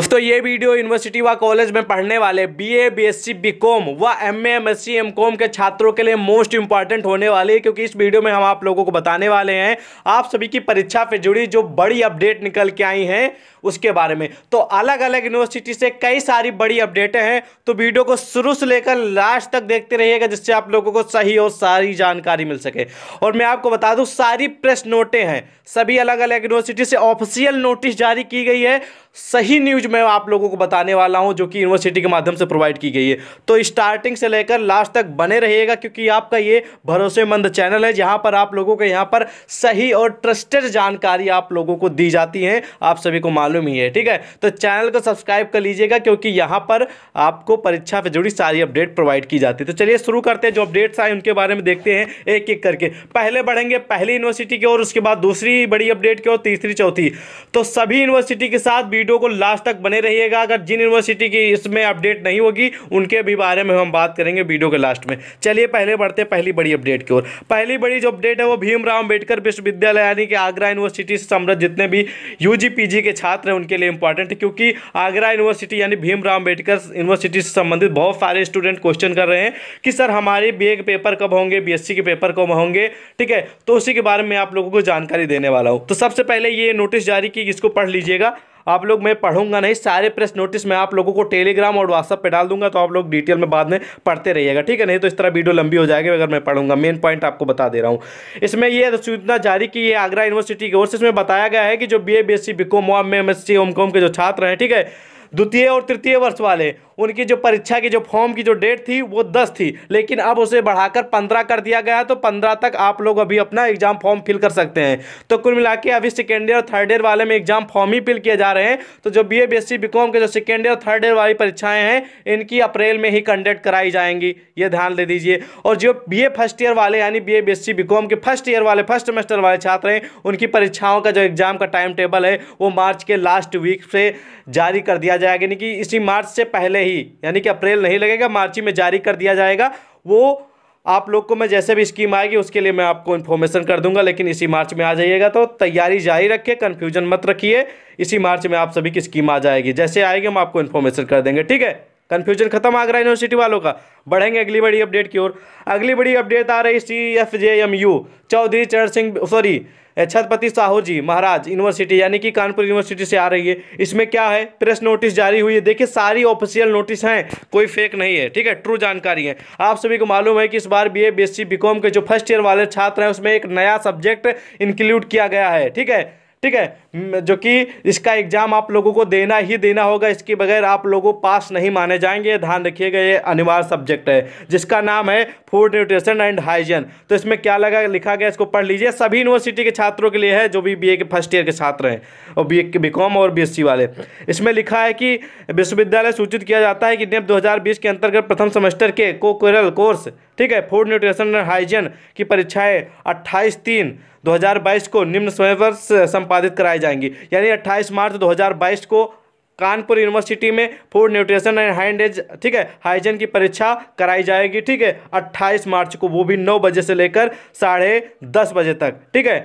दोस्तों ये video university व कॉलेज में पढ़ने वाले बीए, बीएससी, बीकॉम व एमए, एमएससी, एमकॉम के छात्रों के लिए मोस्ट इंपॉर्टेंट होने वाली है क्योंकि इस वीडियो में हम आप लोगों को बताने वाले हैं आप सभी की परीक्षा से जुड़ी जो बड़ी अपडेट निकल के आई हैं उसके बारे में तो अलग अलग यूनिवर्सिटी से कई सारी बड़ी अपडेटें हैं तो वीडियो को शुरू से लेकर लास्ट तक देखते रहिएगा जिससे आप लोगों को सही और सारी जानकारी मिल सके और मैं आपको बता दूँ सारी प्रेस नोटें हैं सभी अलग अलग यूनिवर्सिटी से ऑफिशियल नोटिस जारी की गई है सही न्यूज मैं आप लोगों को बताने वाला हूं जो कि यूनिवर्सिटी के माध्यम से प्रोवाइड की गई है तो स्टार्टिंग से लेकर लास्ट तक बने रहिएगा क्योंकि आपका ये भरोसेमंद चैनल है जहां पर आप लोगों को यहां पर सही और ट्रस्टेड जानकारी आप लोगों को दी जाती है आप सभी को मालूम ही है ठीक है तो चैनल को सब्सक्राइब कर लीजिएगा क्योंकि यहाँ पर आपको परीक्षा से जुड़ी सारी अपडेट प्रोवाइड की जाती है तो चलिए शुरू करते हैं जो अपडेट्स आए उनके बारे में देखते हैं एक एक करके पहले बढ़ेंगे पहली यूनिवर्सिटी की और उसके बाद दूसरी बड़ी अपडेट की और तीसरी चौथी तो सभी यूनिवर्सिटी के साथ वीडियो को लास्ट तक बने रहिएगा अगर जिन यूनिवर्सिटी की इसमें अपडेट नहीं होगी उनके भी बारे में हम बात करेंगे वीडियो के लास्ट में चलिए पहले बढ़ते पहली बड़ी अपडेट की ओर पहली बड़ी जो अपडेट है वो भीमराव अंबेडकर विश्वविद्यालय यानी कि आगरा यूनिवर्सिटी से समृद्ध जितने भी यू के छात्र हैं उनके लिए इंपॉर्टेंट है क्योंकि आगरा यूनिवर्सिटी यानी भीमराव अंबेडकर यूनिवर्सिटी से संबंधित बहुत सारे स्टूडेंट क्वेश्चन कर रहे हैं कि सर हमारे बी के पेपर कब होंगे बी के पेपर कब होंगे ठीक है तो उसी के बारे में आप लोगों को जानकारी देने वाला हूँ तो सबसे पहले ये नोटिस जारी की इसको पढ़ लीजिएगा आप लोग मैं पढ़ूंगा नहीं सारे प्रेस नोटिस मैं आप लोगों को टेलीग्राम और व्हाट्सअप पे डाल दूंगा तो आप लोग डिटेल में बाद में पढ़ते रहिएगा ठीक है नहीं तो इस तरह वीडियो लंबी हो जाएगी अगर मैं पढ़ूंगा मेन पॉइंट आपको बता दे रहा हूँ इसमें यह सूचना जारी की है आगरा यूनिवर्सिटी की ओर से इसमें बताया गया है कि जो B A B S C BCom M S C MCom के जो छात्र हैं ठीक है द्वितीय और तृतीय वर्ष वाले उनकी जो परीक्षा की जो फॉर्म की जो डेट थी वो दस थी लेकिन अब उसे बढ़ाकर पंद्रह कर दिया गया तो पंद्रह तक आप लोग अभी अपना एग्जाम फॉर्म फिल कर सकते हैं तो कुल मिला के अभी सेकेंड ईयर और थर्ड ईयर वाले में एग्जाम फॉर्म ही फिल किए जा रहे हैं तो जो बी ए बी के जो सेकेंड ईयर थर्ड ईयर वाली परीक्षाएँ हैं इनकी अप्रैल में ही कंडक्ट कराई जाएंगी ये ध्यान दे दीजिए और जो बी फर्स्ट ईयर वाले यानी बी ए बी के फर्स्ट ईयर वाले फर्स्ट सेमेस्टर वाले छात्र हैं उनकी परीक्षाओं का जो एग्जाम का टाइम टेबल है वो मार्च के लास्ट वीक से जारी कर दिया जाएगा यानी कि इसी मार्च से पहले ही नहीं यानी कि अप्रैल नहीं लगेगा मार्च में जारी कर दिया जाएगा वो आप लोग को मैं जैसे भी स्कीम आएगी उसके लिए मैं आपको इन्फॉर्मेशन कर दूंगा लेकिन इसी मार्च में आ जाइएगा तो तैयारी जारी रखिए कन्फ्यूजन मत रखिए इसी मार्च में आप सभी की स्कीम आ जाएगी जैसे आएगी हम आपको इन्फॉर्मेशन कर देंगे ठीक है कन्फ्यूजन खत्म आगरा यूनिवर्सिटी वालों का बढ़ेंगे अगली बड़ी अपडेट की ओर अगली बड़ी अपडेट आ रही C F J M U Chaudhary Charan Singh sorry Chhatrapati Shahu ji Maharaj university यानी कि कानपुर यूनिवर्सिटी से आ रही है इसमें क्या है प्रेस नोटिस जारी हुई है देखिए सारी ऑफिशियल नोटिस हैं कोई फेक नहीं है ठीक है ट्रू जानकारी है आप सभी को मालूम है कि इस बार बी ए बी के जो फर्स्ट ईयर वाले छात्र हैं उसमें एक नया सब्जेक्ट इंक्लूड किया गया है ठीक है ठीक है जो कि इसका एग्ज़ाम आप लोगों को देना ही देना होगा इसके बगैर आप लोगों पास नहीं माने जाएंगे ध्यान रखिएगा ये अनिवार्य सब्जेक्ट है जिसका नाम है फूड न्यूट्रिशन एंड हाइजीन तो इसमें क्या लगा लिखा गया इसको पढ़ लीजिए सभी यूनिवर्सिटी के छात्रों के लिए है जो भी बी के फर्स्ट ईयर के छात्र हैं और बी ए बी और बी वाले इसमें लिखा है कि विश्वविद्यालय सूचित किया जाता है कि नियम दो के अंतर्गत प्रथम सेमेस्टर के कोकोरल कोर्स ठीक है फूड न्यूट्रिशन एंड हाइजीन की परीक्षाएं अट्ठाईस तीन 2022 को निम्न समय पर संपादित कराई जाएंगी यानी अट्ठाईस मार्च 2022 को कानपुर यूनिवर्सिटी में फूड न्यूट्रिशन एंड हैंड एज ठीक है हाइजीन की परीक्षा कराई जाएगी ठीक है 28 मार्च को वो भी 9 बजे से लेकर साढ़े दस बजे तक ठीक है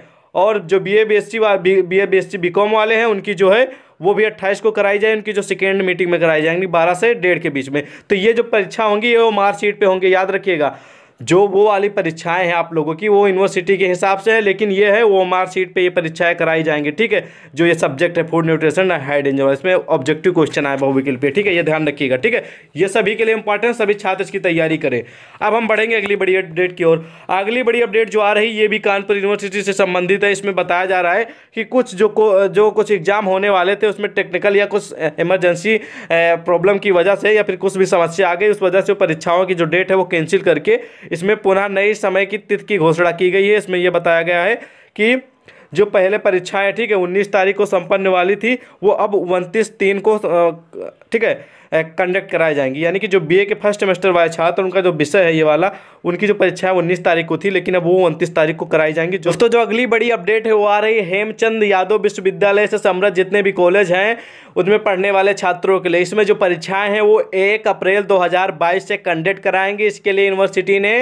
और जो B A B S C B A B S C BCom वाले हैं उनकी जो है वो भी अट्ठाईस को कराई जाए उनकी जो सेकेंड मीटिंग में कराई जाएंगी बारह से डेढ़ के बीच में तो ये जो परीक्षा होंगी ये वो मार्कशीट पर होंगे याद रखिएगा जो वो वाली परीक्षाएं हैं आप लोगों की वो यूनिवर्सिटी के हिसाब से है लेकिन ये है वो मार्क सीट पे ये परीक्षाएं कराई जाएंगी ठीक है जो ये सब्जेक्ट है फूड न्यूट्रिशन हाई डेंजर इसमें ऑब्जेक्टिव क्वेश्चन आए बहुविकल पे ठीक है ये ध्यान रखिएगा ठीक है ये सभी के लिए इंपॉर्टेंट सभी छात्र इसकी तैयारी करें अब हम बढ़ेंगे अगली बड़ी अपडेट की ओर अगली बड़ी अपडेट जो आ रही ये भी कानपुर यूनिवर्सिटी से संबंधित है इसमें बताया जा रहा है कि कुछ जो जो कुछ एग्जाम होने वाले थे उसमें टेक्निकल या कुछ इमरजेंसी प्रॉब्लम की वजह से या फिर कुछ भी समस्या आ गई उस वजह से परीक्षाओं की जो डेट है वो कैंसिल करके इसमें पुनः नए समय की तिथि की घोषणा की गई है इसमें यह बताया गया है कि जो पहले परीक्षाएं ठीक है उन्नीस तारीख को संपन्न वाली थी वो अब उनतीस तीन को ठीक है कंडक्ट कराई जाएंगी यानी कि जो बीए के फर्स्ट सेमेस्टर वाले छात्र उनका जो विषय है ये वाला उनकी जो परीक्षा है उन्नीस तारीख को थी लेकिन अब वो उनतीस तारीख को कराई जाएंगी दोस्तों जो अगली बड़ी अपडेट है वो आ रही है हेमचंद यादव विश्वविद्यालय से समृद्ध जितने भी कॉलेज हैं उनमें पढ़ने वाले छात्रों के लिए इसमें जो परीक्षाएं हैं वो एक अप्रैल दो से कंडक्ट कराएंगे इसके लिए यूनिवर्सिटी ने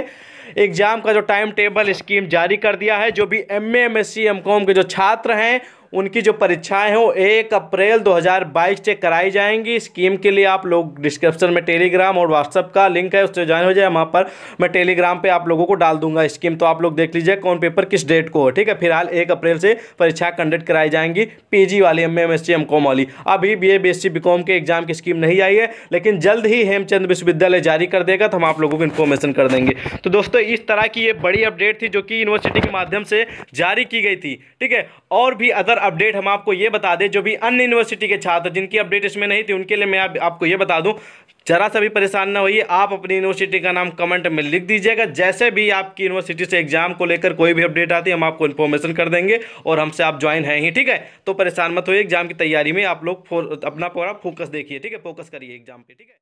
एग्ज़ाम का जो टाइम टेबल स्कीम जारी कर दिया है जो भी M M S C MCom के जो छात्र हैं उनकी जो परीक्षाएं हैं वो एक अप्रैल 2022 से कराई जाएंगी स्कीम के लिए आप लोग डिस्क्रिप्शन में टेलीग्राम और व्हाट्सअप का लिंक है उससे ज्वाइन हो जाए वहाँ पर मैं टेलीग्राम पर आप लोगों को डाल दूंगा स्कीम तो आप लोग देख लीजिए कौन पेपर किस डेट को हो ठीक है फिलहाल एक अप्रैल से परीक्षा कंडक्ट कराई जाएंगी पी वाली एम एम एस वाली अभी बी ए बी के एग्जाम की स्कीम नहीं आई है लेकिन जल्द ही हेमचंद विश्वविद्यालय जारी कर देगा तो हम आप लोगों को इन्फॉर्मेशन कर देंगे तो दोस्तों इस तरह की ये बड़ी अपडेट थी जो कि यूनिवर्सिटी के माध्यम से जारी की गई थी ठीक है और भी अदर अपडेट हम आपको ये बता दें जो भी अन्य यूनिवर्सिटी के छात्र जिनकी अपडेट इसमें नहीं थी उनके लिए मैं आप, आपको ये बता दूँ जरा सा भी परेशान ना होइए आप अपनी यूनिवर्सिटी का नाम कमेंट में लिख दीजिएगा जैसे भी आपकी यूनिवर्सिटी से एग्जाम को लेकर कोई भी अपडेट आती है हम आपको इन्फॉर्मेशन कर देंगे और हमसे आप ज्वाइन हैं ही ठीक है तो परेशान मत होइए एग्जाम की तैयारी में आप लोग अपना पूरा फोकस देखिए ठीक है फोकस करिए एग्जाम पे ठीक है